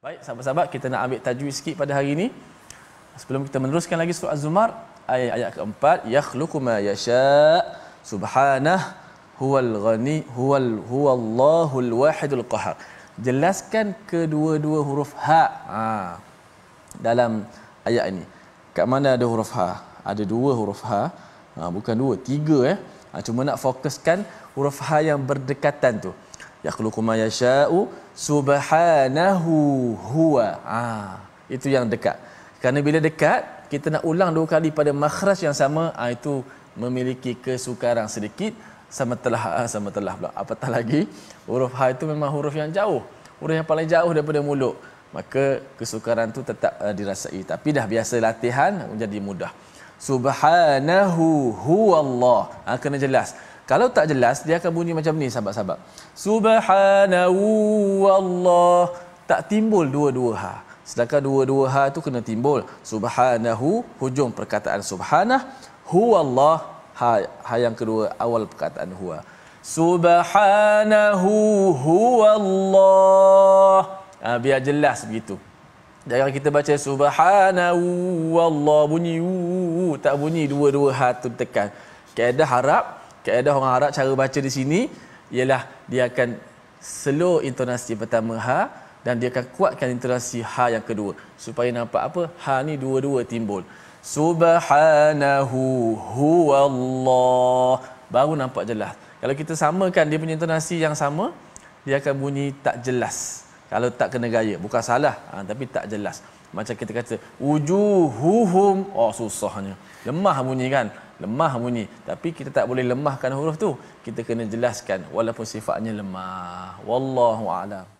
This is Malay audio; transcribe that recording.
Baik, sahabat-sahabat, kita nak ambil tajwid sikit pada hari ini. Sebelum kita meneruskan lagi surah Az-Zumar, ayat ayat keempat, yakhluqu ma yasha subhanahu huwal ghani huwal huwallahul wahidul qahar. Jelaskan kedua-dua huruf ha. ha. dalam ayat ini. Kat mana ada huruf ha? Ada dua huruf ha. ha bukan dua, tiga eh. Ha, cuma nak fokuskan huruf ha yang berdekatan tu yakhluqu ma yasha'u subhanahu huwa. Ah, itu yang dekat. Kerana bila dekat, kita nak ulang dua kali pada makhraj yang sama, ah itu memiliki kesukaran sedikit sama telah ha, sama telah pula. Apatah lagi huruf ha itu memang huruf yang jauh. Huruf yang paling jauh daripada mulut. Maka kesukaran tu tetap uh, dirasai tapi dah biasa latihan menjadi mudah. Subhanahu huwallah. Ah ha, kena jelas. Kalau tak jelas dia akan bunyi macam ni sahabat-sahabat. Subhanahu Allah tak timbul dua-dua ha. Sedangkan dua-dua ha tu kena timbul. Subhanahu hujung perkataan subhanah huwallah ha, ha yang kedua awal perkataan huwa. Subhanahu huwallah. Ha, biar jelas begitu. Jangan kita baca subhanahu wallah bunyi wuh, tak bunyi dua-dua ha tu tekan. Kaedah harap kaedah orang Arab cara baca di sini ialah dia akan slow intonasi pertama ha dan dia akan kuatkan intonasi ha yang kedua supaya nampak apa ha ni dua-dua timbul subhanahu huwallah baru nampak jelas kalau kita samakan dia punya intonasi yang sama dia akan bunyi tak jelas kalau tak kena gaya bukan salah ha, tapi tak jelas macam kita kata wujuhuhum oh susahnya lemah bunyi kan lemah bunyi tapi kita tak boleh lemahkan huruf tu kita kena jelaskan walaupun sifatnya lemah wallahu alam